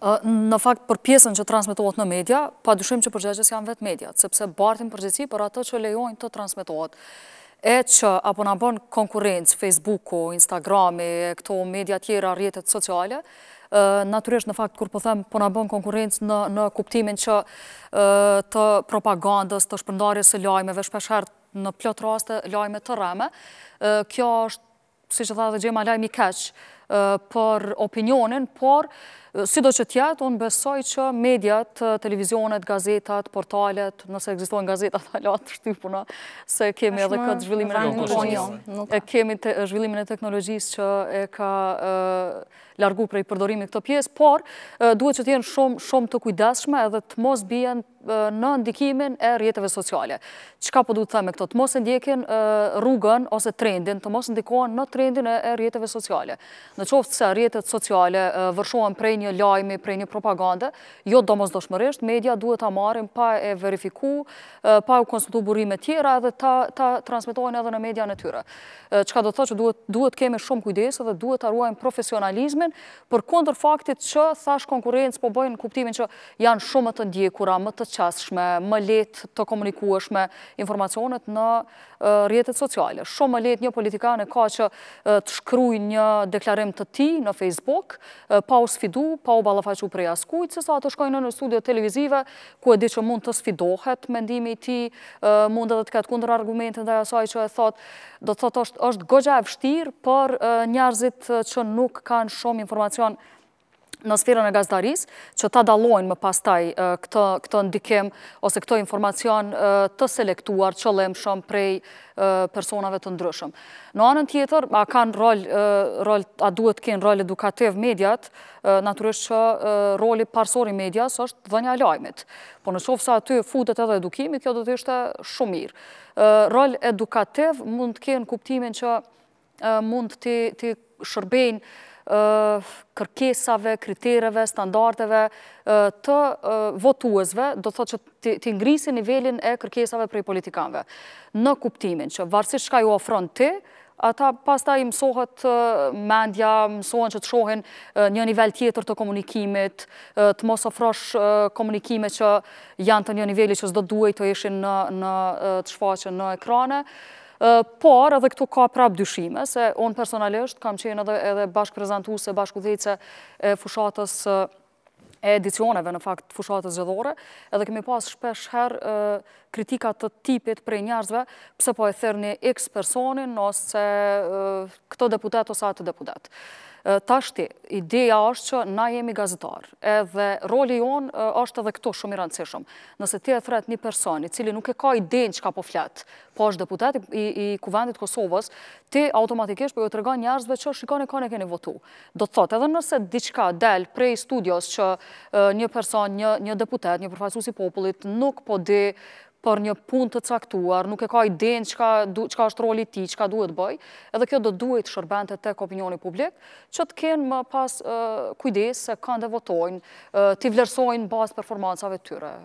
në fakt për pjesën që transmitohet në media, pa dushim që përgjegjës janë vetë media, sepse bartin përgjegjësi për ato që lejojnë të transmitohet. E që apo në bënë konkurencë, Facebooku, Instagrami, këto media tjera, rjetet sociale, naturisht në fakt, kur po them, po në bënë konkurencë në kuptimin që të propagandës, të shpëndarjes së lajmeve, shpesher në plot raste lajme të rreme, kjo është, si që dhe dhe gjema lajmi keqë, për opinionin, por, si do që tjetë, unë besoj që mediat, televizionet, gazetat, portalet, nëse egzistohen gazetat, a latë shtypuna, se kemi edhe këtë zhvillimin e teknologjisë. Jo, kemi zhvillimin e teknologjisë që e ka largu prej përdorimi këtë pjesë, por, duhet që tjenë shumë të kujdeshme edhe të mos bjen në ndikimin e rjetëve sociale. Qka po du të theme këto? Të mos e ndjekin rrugën ose trendin, të mos ndikohen në trendin e rjetëve sociale në qoftë se rjetet sociale vërshohen prej një lajmi, prej një propagande, jo do mos doshmërisht, media duhet të amarin pa e verifiku, pa u konsultu burime tjera dhe ta transmitojnë edhe në media në tyre. Qka do të thë që duhet kemi shumë kujdesë dhe duhet arruajnë profesionalizmin për kondër faktit që thash konkurencë po bëjnë kuptimin që janë shumë të ndjekura, më të qasshme, më let të komunikueshme informacionet në rjetet sociale. Shumë më let një politikane ka që të shkruj një deklarim pikën të ti në Facebook, pa u sfidu, pa u balafaqu prej askujt, se sa të shkojnë në studio televizive, ku e di që mund të sfidohet mendimi ti, mund edhe të këtë kundër argumentin dhe asaj që e thot, do të thot është gogja e vështirë për njarëzit që nuk kanë shumë informacion në sferën e gazdaris, që ta dalojnë më pastaj këto ndikem ose këto informacion të selektuar, që lem shumë prej personave të ndryshëm. Në anën tjetër, a kanë rol, a duhet të kënë rol edukativ mediat, naturisht që roli parsori medias është dhe një alajmit. Por në qofë sa aty futet edhe edukimi, kjo do të ishte shumë mirë. Rol edukativ mund të kënë kuptimin që mund të shërbejnë kërkesave, kriterëve, standarteve të votuesve, do të thotë që ti ngrisi nivelin e kërkesave prej politikanve. Në kuptimin që varsisht shka ju ofron ti, ata pas ta i mësohët mendja, mësohën që të shohin një nivel tjetër të komunikimit, të mos ofrosh komunikime që janë të një nivelli që zdo duaj të eshin në të shfaqën në ekrane, Por, edhe këtu ka prap dyshime, se onë personalisht kam qenë edhe bashkë prezentu se bashkë e fushatës e edicioneve, në fakt, fushatës gjithore, edhe kemi pas shpesh her kritikat të tipit prej njerëzve, pse po e thërë një x personin, nësë këto deputet ose atë deputet tashti, ideja është që na jemi gazetar, edhe roli jonë është edhe këto shumë i rëndësishëm. Nëse ti e thret një personi i cili nuk e ka idejnë që ka po fletë, po është deputet i kuvendit Kosovës, ti automatikisht po jo të rega njerëzve që shikone kone keni votu. Do të thot, edhe nëse diqka delë prej studios që një person, një deputet, një përfajsu i popullit, nuk po di për një pun të caktuar, nuk e ka i denë ka është roli ti, ka duhet bëj, edhe kjo do duhet shërbente të opinioni publik, që të kenë më pas kujdes se kanë dhe votojnë, të i vlerësojnë bas performansave tyre.